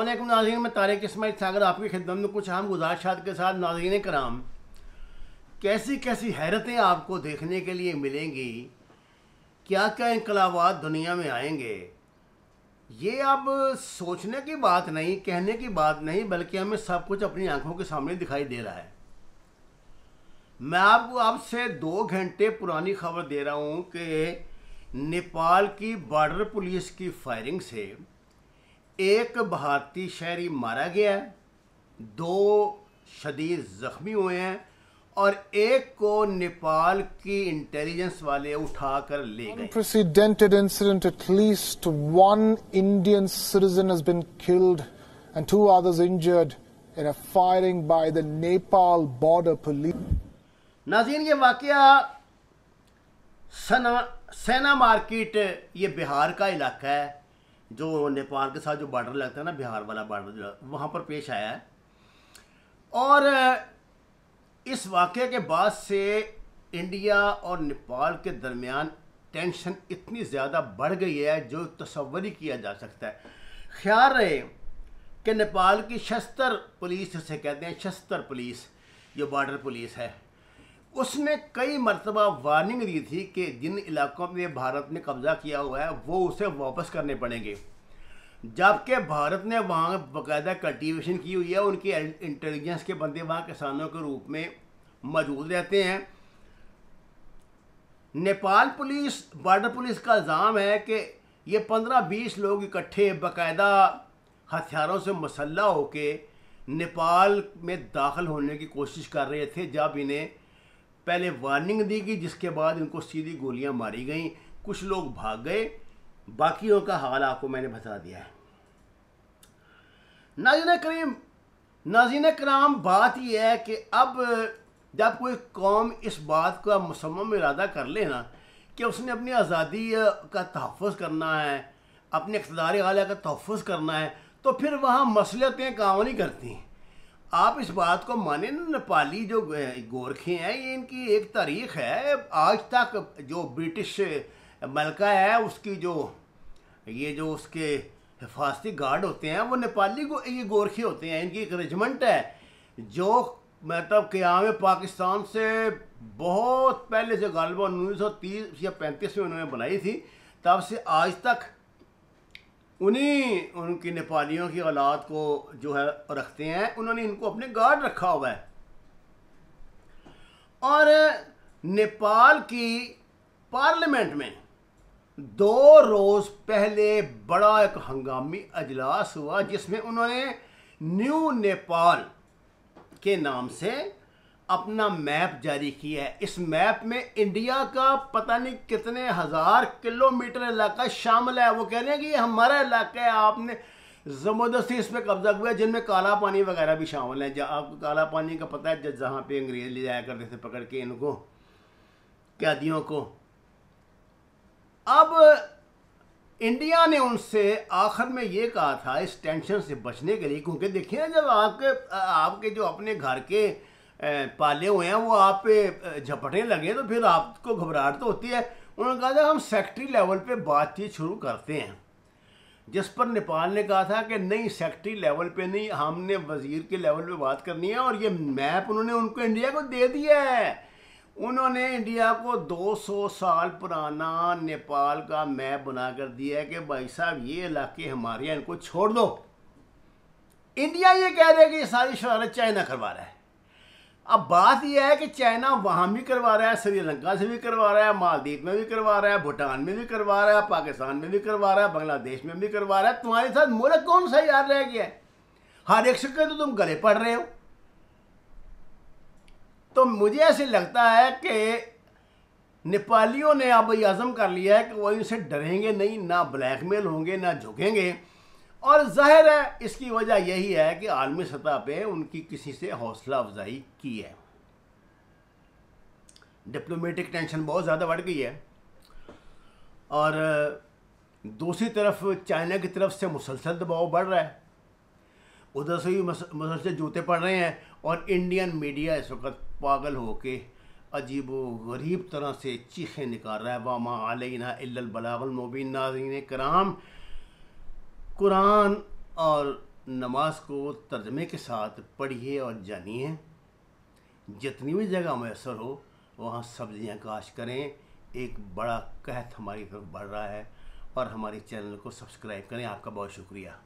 अल्लाम नाजीन में तारक इसमाइल सागर आपकी खिदम में कुछ अहम गुजारशात के साथ नाजीन कराम कैसी कैसी हैरतें आपको देखने के लिए मिलेंगी क्या क्या इनकलाबात दुनिया में आएंगे ये अब सोचने की बात नहीं कहने की बात नहीं बल्कि हमें सब कुछ अपनी आंखों के सामने दिखाई दे रहा है मैं आपको आपसे दो घंटे पुरानी खबर दे रहा हूँ कि नेपाल की बॉर्डर पुलिस की फायरिंग से एक भारतीय शहरी मारा गया दो शदीद जख्मी हुए हैं और एक को नेपाल की इंटेलिजेंस वाले उठाकर ले गए precedented incident at least one Indian citizen has been killed and two others injured in a firing by the Nepal border police नाजीन ये वाक सेना मार्केट ये बिहार का इलाका है जो नेपाल के साथ जो बॉर्डर लगता है ना बिहार वाला बॉर्डर वहाँ पर पेश आया है और इस वाक़े के बाद से इंडिया और नेपाल के दरमियान टेंशन इतनी ज़्यादा बढ़ गई है जो तस्वर ही किया जा सकता है ख्याल रहे कि नेपाल की शस्तर पुलिस जिसे कहते हैं शस्तर पुलिस जो बॉर्डर पुलिस है उसने कई मरतबा वार्निंग दी थी कि जिन इलाकों में भारत ने कब्ज़ा किया हुआ है वो उसे वापस करने पड़ेंगे जबकि भारत ने वहाँ बाकायदा कल्टिवेशन की हुई है उनकी इंटेलिजेंस के बंदे वहाँ किसानों के रूप में मौजूद रहते हैं नेपाल पुलिस बॉर्डर पुलिस का इल्ज़ाम है कि ये पंद्रह बीस लोग इकट्ठे बाकायदा हथियारों से मसल्ला होके नेपाल में दाखिल होने की कोशिश कर रहे थे जब इन्हें पहले वार्निंग दी गई जिसके बाद इनको सीधी गोलियां मारी गईं कुछ लोग भाग गए बाकियों का हाल आपको मैंने बता दिया है नाजीन करीम नाजीन कराम बात यह है कि अब जब कोई कौम इस बात का मुसम इरादा कर लेना कि उसने अपनी आज़ादी का तहफ़ करना है अपने इकतदार आला का तहफ़ करना है तो फिर वहाँ मसलतें काम नहीं करती हैं आप इस बात को माने नेपाली जो गोरखे हैं ये इनकी एक तारीख है आज तक जो ब्रिटिश मलका है उसकी जो ये जो उसके हिफाजती गार्ड होते हैं वो नेपाली को ये गोरखे होते हैं इनकी एक रेजिमेंट है जो मतलब क़्याम पाकिस्तान से बहुत पहले से गालबा उन्नीस सौ तीस या पैंतीस में उन्होंने बनाई थी तब से आज तक उन्हीं उनकी नेपालियों की औलाद को जो है रखते हैं उन्होंने इनको अपने गार्ड रखा हुआ है और नेपाल की पार्लियामेंट में दो रोज़ पहले बड़ा एक हंगामी अजलास हुआ जिसमें उन्होंने न्यू नेपाल के नाम से अपना मैप जारी किया है इस मैप में इंडिया का पता नहीं कितने हजार किलोमीटर इलाका शामिल है वो कह रहे हैं कि ये हमारा इलाका है आपने ज़बरदस्ती इस पर कब्जा हुआ है जिनमें काला पानी वगैरह भी शामिल है आपको काला पानी का पता है जहाँ पे अंग्रेज ले जाया करते थे पकड़ के इनको कैदियों को अब इंडिया ने उनसे आखिर में ये कहा था इस टेंशन से बचने के लिए क्योंकि देखिए जब आपके आपके जो अपने घर के पाले हुए हैं वो आप पे झपटने लगे तो फिर आपको घबराहट तो होती है उन्होंने कहा था हम सेक्ट्री लेवल पे बातचीत शुरू करते हैं जिस पर नेपाल ने कहा था कि नहीं सेक्ट्री लेवल पे नहीं हमने वजीर के लेवल पे बात करनी है और ये मैप उन्होंने उनको इंडिया को दे दिया है उन्होंने इंडिया को 200 साल पुराना नेपाल का मैप बना कर दिया है कि भाई साहब ये इलाके हमारे हैं इनको छोड़ दो इंडिया ये कह रहे हैं कि ये सारी शरारत चाइना करवा रहा है अब बात यह है कि चाइना वहाँ भी करवा रहा है श्रीलंका से भी करवा रहा है मालदीव में भी करवा रहा है भूटान में भी करवा रहा है पाकिस्तान में भी करवा रहा है बांग्लादेश में भी करवा रहा है तुम्हारे साथ मुल्क कौन सा याद रह गया है हर एक शिक्षक तो तुम गले पड़ रहे हो तो मुझे ऐसे लगता है कि नेपालियों ने अब आज़म कर लिया है कि वो इनसे डरेंगे नहीं ना ब्लैकमेल होंगे ना झुकेंगे और जाहिर है इसकी वजह यही है कि आलमी सतह पे उनकी किसी से हौसला अफजाई की है डिप्लोमेटिक टेंशन बहुत ज़्यादा बढ़ गई है और दूसरी तरफ चाइना की तरफ से मुसलसल दबाव बढ़ रहा है उधर से ही मुसलसल जूते पड़ रहे हैं और इंडियन मीडिया इस वक्त पागल होके अजीब गरीब तरह से चीखें निकाल रहा है वामा आलना बलावल मुबीन नाजीन कराम कुरान और नमाज को तर्जमे के साथ पढ़िए और जानिए जितनी भी जगह मैसर हो वहाँ सब्जियाँ काश करें एक बड़ा कहत हमारी तरफ बढ़ रहा है और हमारे चैनल को सब्सक्राइब करें आपका बहुत शुक्रिया